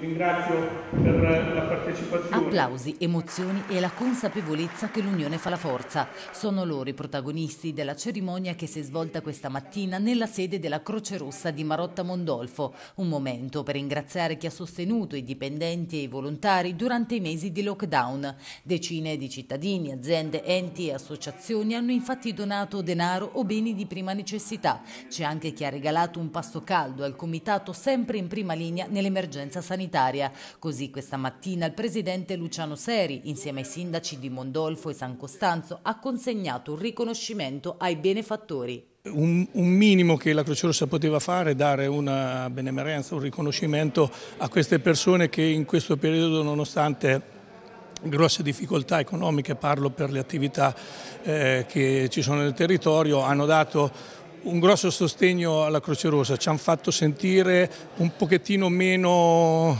ringrazio per la partecipazione. Applausi, emozioni e la consapevolezza che l'unione fa la forza. Sono loro i protagonisti della cerimonia che si è svolta questa mattina nella sede della Croce Rossa di Marotta Mondolfo. Un momento per ringraziare chi ha sostenuto i dipendenti e i volontari durante i mesi di lockdown. Decine di cittadini, aziende, enti e associazioni hanno infatti donato denaro o beni di prima necessità. C'è anche chi ha regalato un pasto caldo al comitato sempre in prima linea nell'emergenza sanitaria sanitaria. Così questa mattina il presidente Luciano Seri, insieme ai sindaci di Mondolfo e San Costanzo, ha consegnato un riconoscimento ai benefattori. Un, un, minimo che la Croce Rossa poteva fare, è dare una benemerenza, un riconoscimento a queste persone che in questo periodo, nonostante grosse difficoltà economiche, parlo per le attività eh, che ci sono nel territorio, hanno dato un grosso sostegno alla Croce Rossa, ci hanno fatto sentire un pochettino meno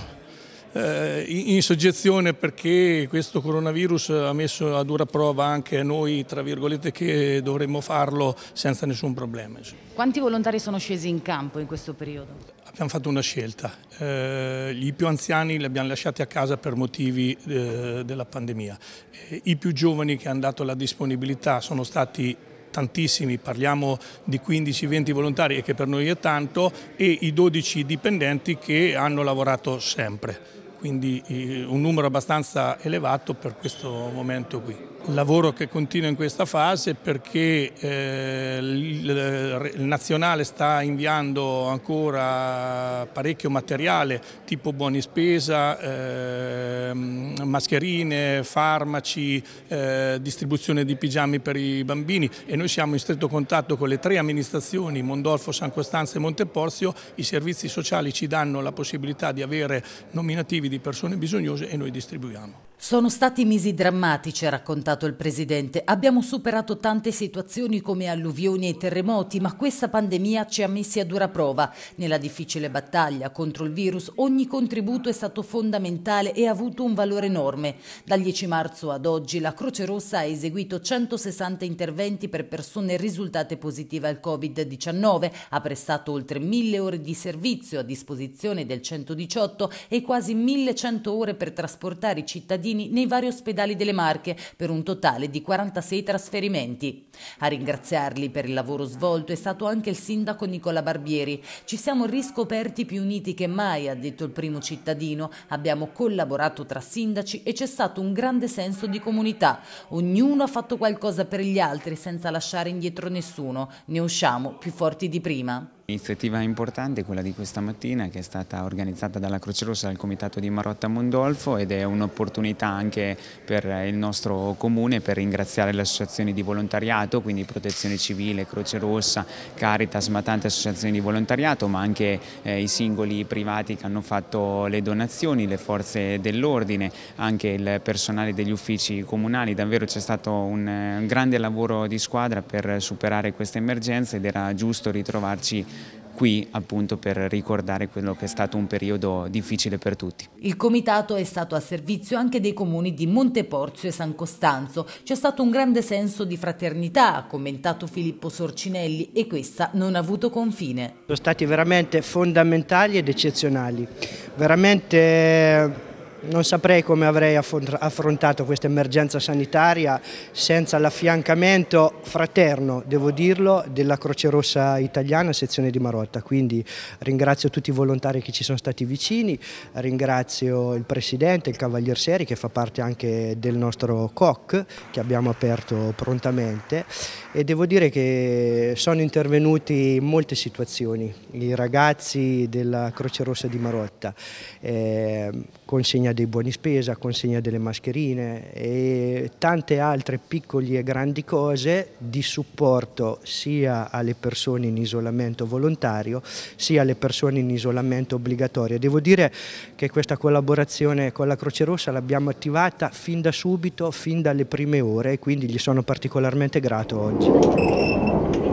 eh, in soggezione perché questo coronavirus ha messo a dura prova anche noi, tra virgolette, che dovremmo farlo senza nessun problema. Quanti volontari sono scesi in campo in questo periodo? Abbiamo fatto una scelta, eh, i più anziani li abbiamo lasciati a casa per motivi eh, della pandemia, eh, i più giovani che hanno dato la disponibilità sono stati tantissimi, parliamo di 15-20 volontari e che per noi è tanto e i 12 dipendenti che hanno lavorato sempre, quindi eh, un numero abbastanza elevato per questo momento qui lavoro che continua in questa fase perché eh, il, nazionale sta inviando ancora parecchio materiale tipo buoni spesa, ehm, mascherine, farmaci, eh, distribuzione di pigiami per i bambini e noi siamo in stretto contatto con le tre amministrazioni Mondolfo, San Costanza e Monteporzio, i servizi sociali ci danno la possibilità di avere nominativi di persone bisognose e noi distribuiamo. Sono stati mesi drammatici, raccontati stato il Presidente, abbiamo superato tante situazioni come alluvioni e terremoti, ma questa pandemia ci ha messi a dura prova. Nella difficile battaglia contro il virus ogni contributo è stato fondamentale e ha avuto un valore enorme. Dal 10 marzo ad oggi la Croce Rossa ha eseguito 160 interventi per persone risultate positive al Covid-19, ha prestato oltre 1000 ore di servizio a disposizione del 118 e quasi 1100 ore per trasportare i cittadini nei vari ospedali delle Marche per un un totale di 46 trasferimenti. A ringraziarli per il lavoro svolto è stato anche il sindaco Nicola Barbieri. Ci siamo riscoperti più uniti che mai, ha detto il primo cittadino. Abbiamo collaborato tra sindaci e c'è stato un grande senso di comunità. Ognuno ha fatto qualcosa per gli altri senza lasciare indietro nessuno. Ne usciamo più forti di prima. L'iniziativa importante quella di questa mattina che è stata organizzata dalla Croce Rossa dal Comitato di Marotta Mondolfo ed è un'opportunità anche per il nostro comune per ringraziare le associazioni di volontariato, quindi Protezione Civile, Croce Rossa, Caritas, ma tante associazioni di volontariato, ma anche eh, i singoli privati che hanno fatto le donazioni, le forze dell'ordine, anche il personale degli uffici comunali. Davvero c'è stato un, eh, un grande lavoro di squadra per superare questa emergenza ed era giusto ritrovarci qui appunto per ricordare quello che è stato un periodo difficile per tutti. Il comitato è stato a servizio anche dei comuni di Monteporzio e San Costanzo. C'è stato un grande senso di fraternità, ha commentato Filippo Sorcinelli, e questa non ha avuto confine. Sono stati veramente fondamentali ed eccezionali, veramente non saprei come avrei affrontato questa emergenza sanitaria senza l'affiancamento fraterno, devo dirlo, della Croce Rossa Italiana, sezione di Marotta. Quindi ringrazio tutti i volontari che ci sono stati vicini, ringrazio il Presidente, il Cavalier Seri, che fa parte anche del nostro COC, che abbiamo aperto prontamente. E devo dire che sono intervenuti in molte situazioni i ragazzi della Croce Rossa di Marotta, eh, consegnati consegna dei buoni spesa, consegna delle mascherine e tante altre piccole e grandi cose di supporto sia alle persone in isolamento volontario sia alle persone in isolamento obbligatorio. Devo dire che questa collaborazione con la Croce Rossa l'abbiamo attivata fin da subito, fin dalle prime ore e quindi gli sono particolarmente grato oggi.